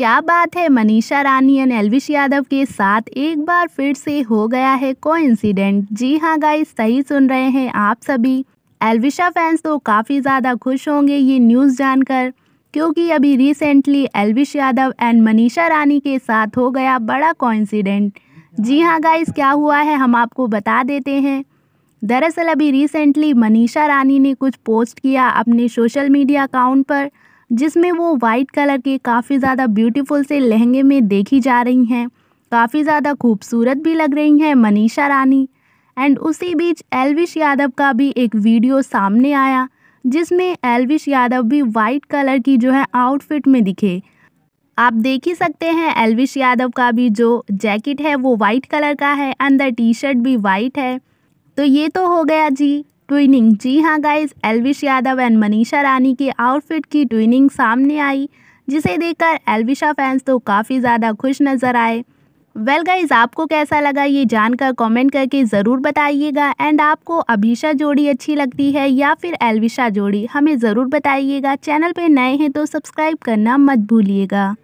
क्या बात है मनीषा रानी एंड एलविश यादव के साथ एक बार फिर से हो गया है कोइंसिडेंट जी हाँ गाइस सही सुन रहे हैं आप सभी एलविशा फैंस तो काफ़ी ज़्यादा खुश होंगे ये न्यूज़ जानकर क्योंकि अभी रिसेंटली एलविश यादव एंड मनीषा रानी के साथ हो गया बड़ा कोइंसिडेंट जी हाँ गाइस क्या हुआ है हम आपको बता देते हैं दरअसल अभी रिसेंटली मनीषा रानी ने कुछ पोस्ट किया अपने सोशल मीडिया अकाउंट पर जिसमें वो वाइट कलर के काफी ज्यादा ब्यूटीफुल से लहंगे में देखी जा रही हैं काफी ज्यादा खूबसूरत भी लग रही हैं मनीषा रानी एंड उसी बीच एलविश यादव का भी एक वीडियो सामने आया जिसमें एलविश यादव भी वाइट कलर की जो है आउटफिट में दिखे आप देख ही सकते हैं एलविश यादव का भी जो जैकेट है वो वाइट कलर का है अंदर टी शर्ट भी वाइट है तो ये तो हो गया जी ट्विनिंग जी हाँ गाइज एलविश यादव एंड मनीषा रानी के आउटफिट की ट्विनिंग सामने आई जिसे देखकर एलविशा फैंस तो काफ़ी ज़्यादा खुश नज़र आए वेल well गाइज आपको कैसा लगा ये जानकर कमेंट करके ज़रूर बताइएगा एंड आपको अभिषा जोड़ी अच्छी लगती है या फिर एलविशा जोड़ी हमें ज़रूर बताइएगा चैनल पे नए हैं तो सब्सक्राइब करना मत भूलिएगा